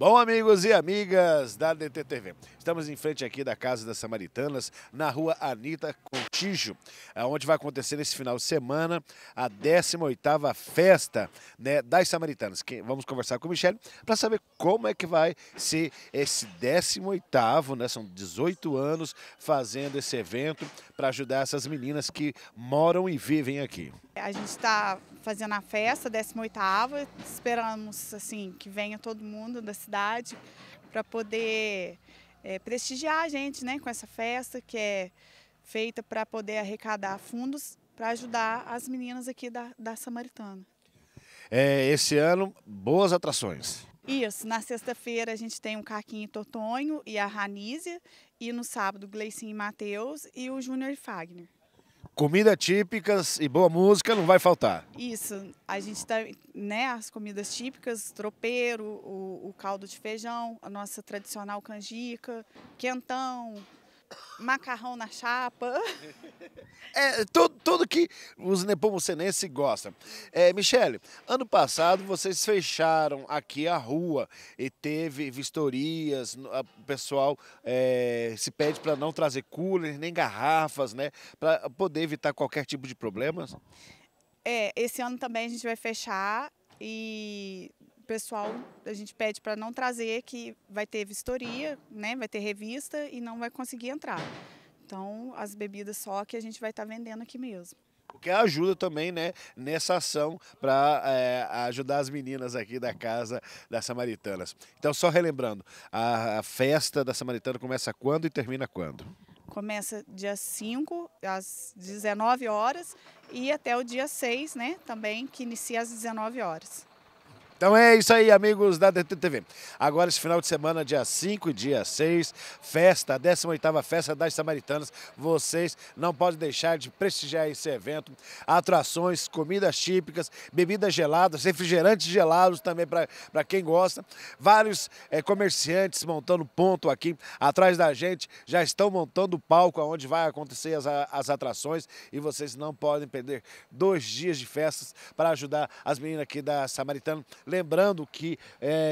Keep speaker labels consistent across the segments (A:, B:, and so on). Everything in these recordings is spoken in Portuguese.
A: Bom, amigos e amigas da DTTV, estamos em frente aqui da Casa das Samaritanas, na rua Anitta Contígio, é onde vai acontecer esse final de semana a 18ª Festa né, das Samaritanas. Vamos conversar com o Michele para saber como é que vai ser esse 18º, né, são 18 anos fazendo esse evento para ajudar essas meninas que moram e vivem aqui.
B: A gente está fazendo a festa, 18ª. Esperamos assim que venha todo mundo da cidade para poder é, prestigiar a gente né, com essa festa que é feita para poder arrecadar fundos para ajudar as meninas aqui da, da Samaritana.
A: É, esse ano, boas atrações.
B: Isso, na sexta-feira a gente tem o Caquinho Totonho e a Ranízia, e no sábado Gleicinho e Matheus e o Júnior Fagner.
A: Comida típicas e boa música não vai faltar.
B: Isso, a gente tem tá, né, as comidas típicas, tropeiro, o, o caldo de feijão, a nossa tradicional canjica, quentão, macarrão na chapa.
A: É, tudo, tudo que os nepomucenenses gostam. É, Michele, ano passado vocês fecharam aqui a rua e teve vistorias, o pessoal é, se pede para não trazer coolers, nem garrafas, né? Para poder evitar qualquer tipo de problemas.
B: É, esse ano também a gente vai fechar e pessoal a gente pede para não trazer que vai ter vistoria, né, vai ter revista e não vai conseguir entrar. Então, as bebidas só que a gente vai estar tá vendendo aqui mesmo.
A: O que ajuda também, né, nessa ação para é, eh, ajudar as meninas aqui da casa das Samaritanas. Então, só relembrando, a, a festa da Samaritana começa quando e termina quando?
B: Começa dia 5, às 19 horas, e até o dia 6, né, também, que inicia às 19 horas.
A: Então é isso aí, amigos da DTTV. TV. Agora, esse final de semana, dia 5 e dia 6, festa, 18ª Festa das Samaritanas. Vocês não podem deixar de prestigiar esse evento. Atrações, comidas típicas, bebidas geladas, refrigerantes gelados também para quem gosta. Vários é, comerciantes montando ponto aqui atrás da gente. Já estão montando o palco onde vai acontecer as, as atrações. E vocês não podem perder dois dias de festas para ajudar as meninas aqui da Samaritana Lembrando que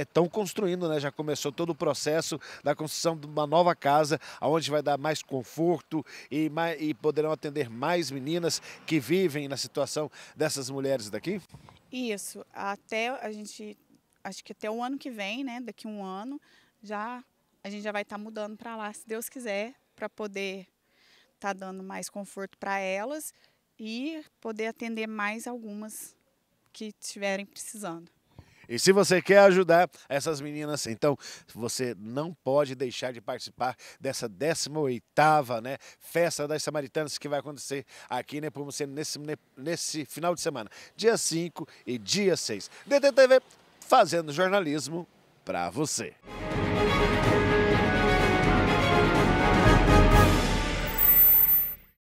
A: estão é, construindo, né? Já começou todo o processo da construção de uma nova casa, onde vai dar mais conforto e, mais, e poderão atender mais meninas que vivem na situação dessas mulheres daqui?
B: Isso. Até a gente, acho que até o ano que vem, né? Daqui um ano, já a gente já vai estar tá mudando para lá, se Deus quiser, para poder estar tá dando mais conforto para elas e poder atender mais algumas que estiverem precisando.
A: E se você quer ajudar essas meninas, então você não pode deixar de participar dessa 18ª né, Festa das Samaritanas que vai acontecer aqui em Nepomuceno nesse, nesse final de semana, dia 5 e dia 6. DTTV fazendo jornalismo para você.